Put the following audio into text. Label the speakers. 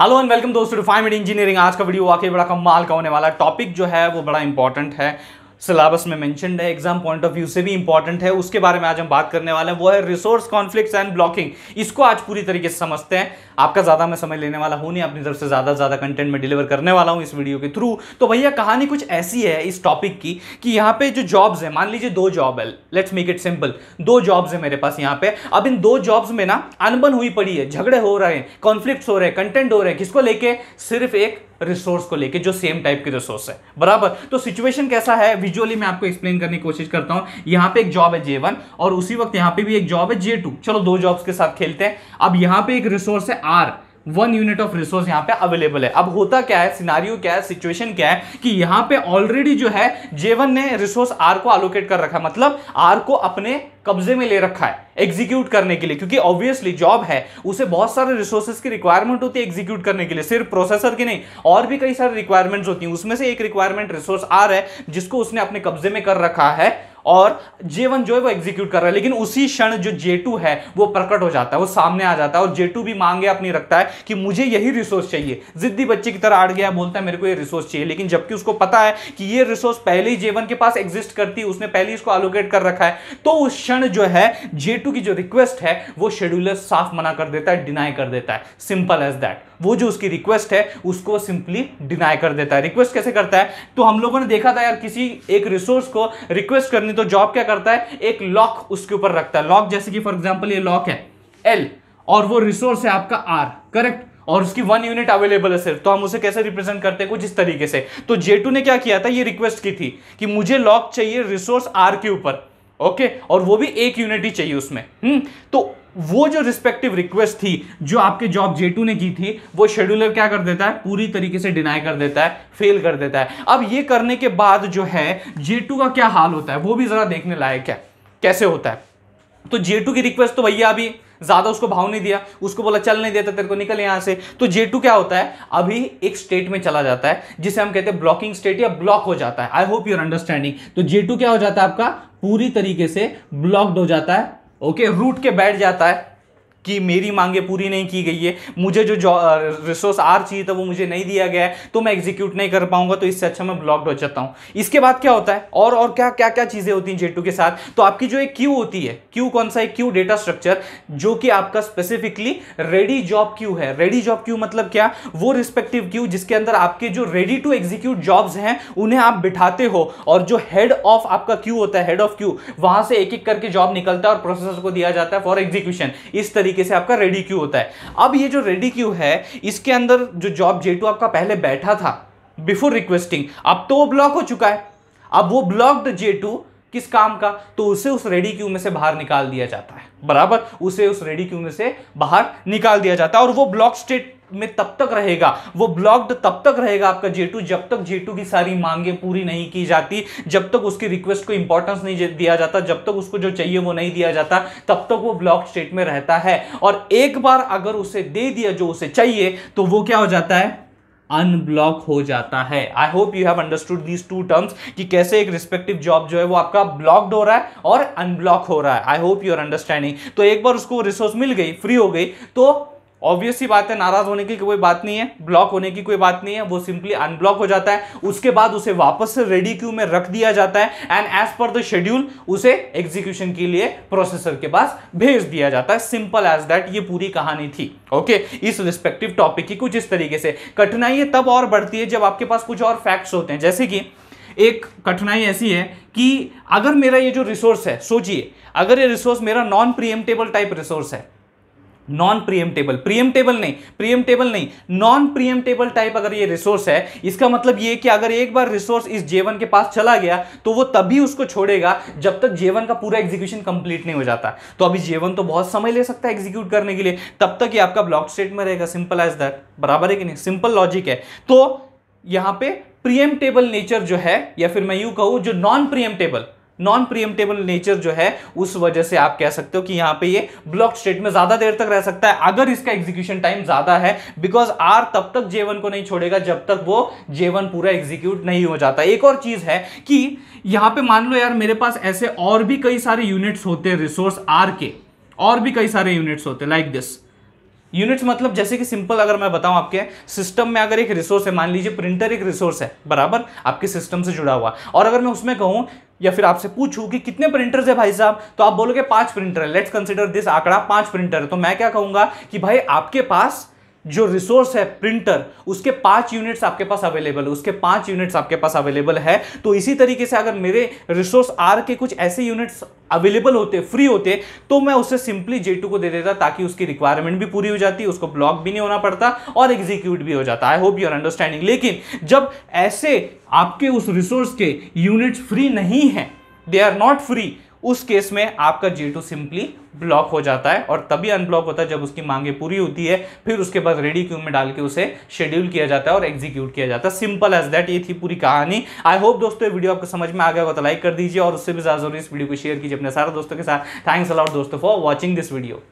Speaker 1: Hello and welcome दोस्तों to engineering आज का वीडियो वाकई बड़ा कमाल का होने वाला टॉपिक जो है वो बड़ा इंपॉर्टेंट है सिलेबस में मेंशनड है एग्जाम पॉइंट ऑफ व्यू से भी इंपॉर्टेंट है उसके बारे में आज हम बात करने वाले हैं वो है रिसोर्स कॉन्फ्लिक्स एंड ब्लॉकिंग इसको आज पूरी तरीके से समझते हैं आपका ज़्यादा मैं समय लेने वाला हूँ नहीं अपनी तरफ से ज़्यादा ज़्यादा कंटेंट में डिलीवर करने वाला हूँ इस वीडियो के थ्रू तो भैया कहानी कुछ ऐसी है इस टॉपिक की कि यहाँ पे जो जॉब्स है मान लीजिए दो जॉब है लेट्स मेक इट सिंपल दो जॉब्स है मेरे पास यहाँ पे अब इन दो जॉब्स में ना अनबन हुई पड़ी है झगड़े हो रहे हैं कॉन्फ्लिक्ट हो रहे हैं कंटेंट हो रहे हैं किसको लेके सिर्फ एक रिसोर्स को लेके जो सेम टाइप के रिसोर्स है बराबर तो सिचुएशन कैसा है विजुअली मैं आपको एक्सप्लेन करने की कोशिश करता हूं यहां पे एक जॉब है जे वन और उसी वक्त यहां पे भी एक जॉब है जे टू चलो दो जॉब्स के साथ खेलते हैं अब यहां पे एक रिसोर्स है R one unit of resource यहाँ पे अवेलेबल है अब होता क्या है सिनारियो क्या है सिचुएशन क्या है कि यहाँ पे ऑलरेडी जो है जेवन ने रिसोर्स आर को एलोकेट कर रखा है मतलब आर को अपने कब्जे में ले रखा है एग्जीक्यूट करने के लिए क्योंकि ऑब्वियसली जॉब है उसे बहुत सारे रिसोर्सेज की रिक्वायरमेंट होती है एग्जीक्यूट करने के लिए सिर्फ प्रोसेसर की नहीं और भी कई सारे रिक्वायरमेंट्स होती हैं उसमें से एक रिक्वायरमेंट रिसोर्स आर है जिसको उसने अपने कब्जे में कर रखा है और जे वन जो है वो एग्जीक्यूट कर रहा है लेकिन उसी क्षण जो जे टू है वो प्रकट हो जाता है वो सामने आ जाता है और जे टू भी मांगे अपनी रखता है कि मुझे यही रिसोर्स चाहिए जिद्दी बच्चे की तरह आड़ गया बोलता है मेरे को ये रिसोर्स चाहिए लेकिन जबकि उसको पता है कि ये रिसोर्स पहले ही जेवन के पास एग्जिस्ट करती है उसने पहले इसको एलोकेट कर रखा है तो उस क्षण जो है जे की जो रिक्वेस्ट है वो शेड्यूलर साफ मना कर देता है डिनाई कर देता है सिंपल एज दैट वो जो उसकी रिक्वेस्ट है उसको सिंपली डिनाई कर देता है रिक्वेस्ट कैसे करता है तो हम लोगों ने देखा था यार किसी एक रिसोर्स को रिक्वेस्ट करने तो जॉब क्या करता है एक लॉक उसके ऊपर रखता है लॉक जैसे कि फॉर एग्जाम्पल ये लॉक है एल और वो रिसोर्स है आपका आर करेक्ट और उसकी वन यूनिट अवेलेबल है सिर्फ तो हम उसे कैसे रिप्रेजेंट करते हैं कुछ इस तरीके से तो जेटू ने क्या किया था ये रिक्वेस्ट की थी कि मुझे लॉक चाहिए रिसोर्स आर के ऊपर ओके और वो भी एक यूनिट ही चाहिए उसमें हुँ? हम्म? तो वो जो रिस्पेक्टिव रिक्वेस्ट थी जो आपके जॉब जेटू ने की थी वो शेड्यूलर क्या कर देता है पूरी तरीके से डिनाई कर देता है फेल कर देता है अब ये करने के बाद जो है जेटू का क्या हाल होता है वो भी जरा देखने लायक है कैसे होता है तो जेटू की रिक्वेस्ट तो भैया अभी ज़्यादा उसको भाव नहीं दिया उसको बोला चल नहीं देता तेरे को निकल यहाँ से तो J2 क्या होता है अभी एक स्टेट में चला जाता है जिसे हम कहते हैं ब्लॉकिंग स्टेट या ब्लॉक हो जाता है आई होप यूर अंडरस्टैंडिंग तो J2 क्या हो जाता है आपका पूरी तरीके से ब्लॉक्ड हो जाता है ओके रूट के बैठ जाता है कि मेरी मांगे पूरी नहीं की गई है मुझे जो, रिसोर्स आर चाहिए था वो मुझे नहीं दिया गया है तो मैं एग्जीक्यूट नहीं कर पाऊंगा तो इससे अच्छा मैं ब्लॉक्ड हो जाता हूँ इसके बाद क्या होता है और और क्या क्या क्या चीज़ें होती हैं जेटू के साथ तो आपकी जो एक क्यू होती है क्यू कौन सा है क्यू डेटा स्ट्रक्चर जो कि आपका स्पेसिफिकली रेडी जॉब क्यू है रेडी जॉब क्यू मतलब क्या वो रिस्पेक्टिव क्यू जिसके अंदर आपके जो रेडी टू एग्जीक्यूट जॉब्स हैं उन्हें आप बिठाते हो और जो हेड ऑफ आपका क्यू होता है हेड ऑफ क्यू वहां से एक एक करके जॉब निकलता है और प्रोसेसर को दिया जाता है फॉर एग्जीक्यूशन इस तरीके तरीके से आपका रेडी क्यू होता है अब ये जो रेडी क्यू है इसके अंदर जो जॉब जे आपका पहले बैठा था बिफोर रिक्वेस्टिंग अब तो वो ब्लॉक हो चुका है अब वो ब्लॉक्ड जे किस काम का तो उसे उस रेडी क्यू में से बाहर निकाल दिया जाता है बराबर उसे उस रेडी क्यू में से बाहर निकाल दिया जाता है और वो ब्लॉक स्टेट में तब तक रहेगा वो ब्लॉक्ड तब तक रहेगा आपका जेटू जब तक जेटू की सारी मांगे पूरी नहीं की जाती जब तक उसकी रिक्वेस्ट को इंपॉर्टेंस नहीं दिया जाता जब तक उसको जो चाहिए वो नहीं दिया जाता तब तक वो ब्लॉक स्टेट में रहता है और एक बार अगर उसे दे दिया जो उसे चाहिए तो वो क्या हो जाता है अनब्लॉक हो जाता है I hope you have understood these two terms कि कैसे एक रिस्पेक्टिव जॉब जो है वो आपका ब्लॉक्ड हो रहा है और अनब्लॉक हो रहा है I hope you are understanding तो एक बार उसको रिसोर्स मिल गई फ्री हो गई तो ऑब्वियस ही बात है नाराज होने की कोई बात नहीं है ब्लॉक होने की कोई बात नहीं है वो सिंपली अनब्लॉक हो जाता है उसके बाद उसे वापस से रेडी क्यू में रख दिया जाता है and as per the schedule उसे एग्जीक्यूशन के लिए प्रोसेसर के पास भेज दिया जाता है सिंपल एज दैट ये पूरी कहानी थी ओके okay? इस रिस्पेक्टिव टॉपिक की कुछ इस तरीके से कठिनाई तब और बढ़ती है जब आपके पास कुछ और फैक्ट्स होते हैं जैसे कि एक कठिनाई ऐसी है कि अगर मेरा ये जो रिसोर्स है सोचिए अगर ये रिसोर्स मेरा नॉन प्रियमटेबल टाइप रिसोर्स है नॉन प्रियमटेबल टेबल नहीं टेबल नहीं नॉन टेबल टाइप अगर ये रिसोर्स है इसका मतलब ये कि अगर एक बार रिसोर्स इस जेवन के पास चला गया तो वो तभी उसको छोड़ेगा जब तक जेवन का पूरा एग्जीक्यूशन कंप्लीट नहीं हो जाता तो अभी जेवन तो बहुत समय ले सकता है एग्जीक्यूट करने के लिए तब तक ये आपका ब्लॉक स्टेट में रहेगा सिंपल एज दैट बराबर है कि नहीं सिंपल लॉजिक है तो यहां पे टेबल नेचर जो है या फिर मैं यूं कहूं जो नॉन टेबल नॉन प्रियमटेबल नेचर जो है उस वजह से आप कह सकते हो कि यहाँ पे ये ब्लॉक स्टेट में ज्यादा देर तक रह सकता है अगर इसका एग्जीक्यूशन टाइम ज्यादा है बिकॉज आर तब तक जेवन को नहीं छोड़ेगा जब तक वो जेवन पूरा एग्जीक्यूट नहीं हो जाता एक और चीज है कि यहाँ पे मान लो यार मेरे पास ऐसे और भी कई सारे यूनिट्स होते हैं रिसोर्स आर के और भी कई सारे यूनिट्स होते हैं लाइक दिस यूनिट्स मतलब जैसे कि सिंपल अगर मैं बताऊं आपके सिस्टम में अगर एक रिसोर्स है मान लीजिए प्रिंटर एक रिसोर्स है बराबर आपके सिस्टम से जुड़ा हुआ और अगर मैं उसमें कहूँ या फिर आपसे पूछूं कि कितने प्रिंटर्स है भाई साहब तो आप बोलोगे पांच प्रिंटर है लेट्स कंसिडर दिस आंकड़ा पांच प्रिंटर है तो मैं क्या कहूंगा कि भाई आपके पास जो रिसोर्स है प्रिंटर उसके पाँच यूनिट्स आपके पास अवेलेबल है उसके पाँच यूनिट्स आपके पास अवेलेबल है तो इसी तरीके से अगर मेरे रिसोर्स आर के कुछ ऐसे यूनिट्स अवेलेबल होते फ्री होते तो मैं उसे सिंपली जे को दे देता ताकि उसकी रिक्वायरमेंट भी पूरी हो जाती उसको ब्लॉक भी नहीं होना पड़ता और एग्जीक्यूट भी हो जाता आई होप यूर अंडरस्टैंडिंग लेकिन जब ऐसे आपके उस रिसोर्स के यूनिट्स फ्री नहीं हैं दे आर नॉट फ्री उस केस में आपका जी टू सिंपली ब्लॉक हो जाता है और तभी अनब्लॉक होता है जब उसकी मांगे पूरी होती है फिर उसके बाद रेडी क्यू में डाल के उसे शेड्यूल किया जाता है और एग्जीक्यूट किया जाता है सिंपल एज दैट ये थी पूरी कहानी आई होप दोस्तों ये वीडियो आपको समझ में आ गया होगा तो लाइक कर दीजिए और उससे भी ज़्यादा जरूरी इस वीडियो को शेयर कीजिए अपने सारे दोस्तों के साथ थैंक्स अलॉट दोस्तों फॉर वॉचिंग दिस वीडियो